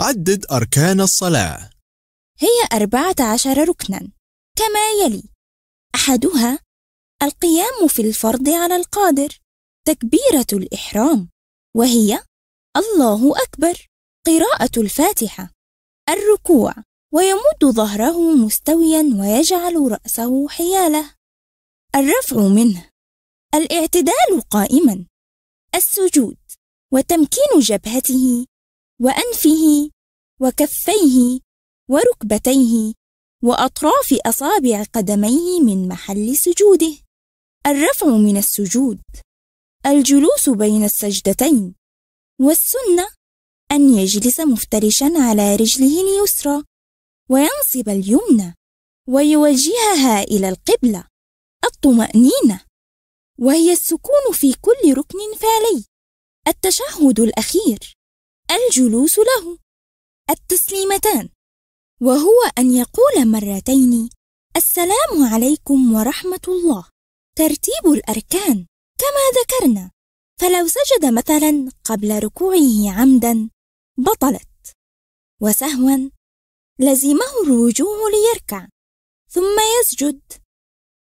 عدد أركان الصلاة هي أربعة عشر ركنا كما يلي أحدها القيام في الفرض على القادر تكبيرة الإحرام وهي الله أكبر قراءة الفاتحة الركوع ويمد ظهره مستويا ويجعل رأسه حياله الرفع منه الاعتدال قائما السجود وتمكين جبهته وأنفه وكفيه وركبتيه وأطراف أصابع قدميه من محل سجوده الرفع من السجود الجلوس بين السجدتين والسنة أن يجلس مفترشا على رجله اليسرى وينصب اليمنى ويوجهها إلى القبلة الطمأنينة وهي السكون في كل ركن فعلي التشهد الأخير الجلوس له التسليمتان وهو أن يقول مرتين السلام عليكم ورحمة الله ترتيب الأركان كما ذكرنا فلو سجد مثلا قبل ركوعه عمدا بطلت وسهوا لزمه الرجوع ليركع ثم يسجد